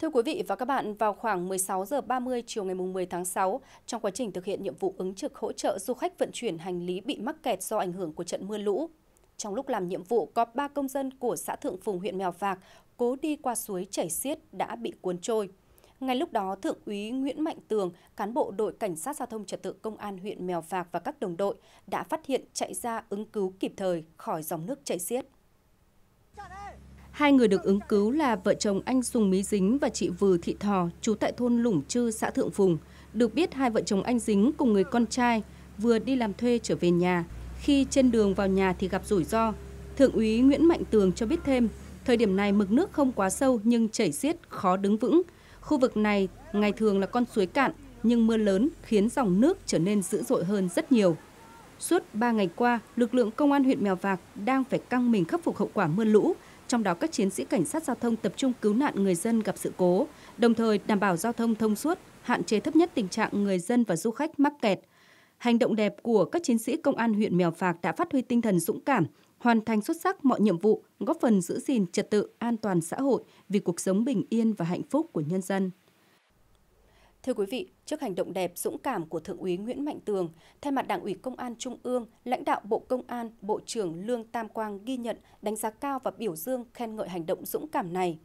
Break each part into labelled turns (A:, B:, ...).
A: Thưa quý vị và các bạn, vào khoảng 16 giờ 30 chiều ngày 10 tháng 6, trong quá trình thực hiện nhiệm vụ ứng trực hỗ trợ du khách vận chuyển hành lý bị mắc kẹt do ảnh hưởng của trận mưa lũ, trong lúc làm nhiệm vụ có 3 công dân của xã Thượng Phùng huyện Mèo Vạc cố đi qua suối chảy xiết đã bị cuốn trôi. Ngay lúc đó, Thượng úy Nguyễn Mạnh Tường, cán bộ đội cảnh sát giao thông trật tự công an huyện Mèo Vạc và các đồng đội đã phát hiện chạy ra ứng cứu kịp thời khỏi dòng nước chảy xiết. Hai người được ứng cứu là vợ chồng anh Sùng Mí Dính và chị Vừ Thị Thò, trú tại thôn Lũng Trư, xã Thượng Phùng. Được biết hai vợ chồng anh Dính cùng người con trai vừa đi làm thuê trở về nhà. Khi trên đường vào nhà thì gặp rủi ro. Thượng úy Nguyễn Mạnh Tường cho biết thêm, thời điểm này mực nước không quá sâu nhưng chảy xiết, khó đứng vững. Khu vực này ngày thường là con suối cạn nhưng mưa lớn khiến dòng nước trở nên dữ dội hơn rất nhiều. Suốt 3 ngày qua, lực lượng công an huyện Mèo Vạc đang phải căng mình khắc phục hậu quả mưa lũ trong đó các chiến sĩ cảnh sát giao thông tập trung cứu nạn người dân gặp sự cố, đồng thời đảm bảo giao thông thông suốt, hạn chế thấp nhất tình trạng người dân và du khách mắc kẹt. Hành động đẹp của các chiến sĩ công an huyện Mèo Vạc đã phát huy tinh thần dũng cảm, hoàn thành xuất sắc mọi nhiệm vụ, góp phần giữ gìn trật tự an toàn xã hội vì cuộc sống bình yên và hạnh phúc của nhân dân. Thưa quý vị, trước hành động đẹp, dũng cảm của Thượng úy Nguyễn Mạnh Tường, thay mặt Đảng ủy Công an Trung ương, lãnh đạo Bộ Công an, Bộ trưởng Lương Tam Quang ghi nhận, đánh giá cao và biểu dương khen ngợi hành động dũng cảm này.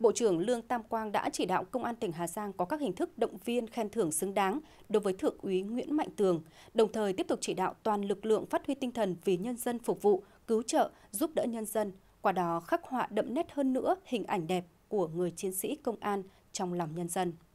A: Bộ trưởng Lương Tam Quang đã chỉ đạo Công an tỉnh Hà Giang có các hình thức động viên khen thưởng xứng đáng đối với Thượng úy Nguyễn Mạnh Tường, đồng thời tiếp tục chỉ đạo toàn lực lượng phát huy tinh thần vì nhân dân phục vụ, cứu trợ, giúp đỡ nhân dân, qua đó khắc họa đậm nét hơn nữa hình ảnh đẹp của người chiến sĩ công an trong lòng nhân dân.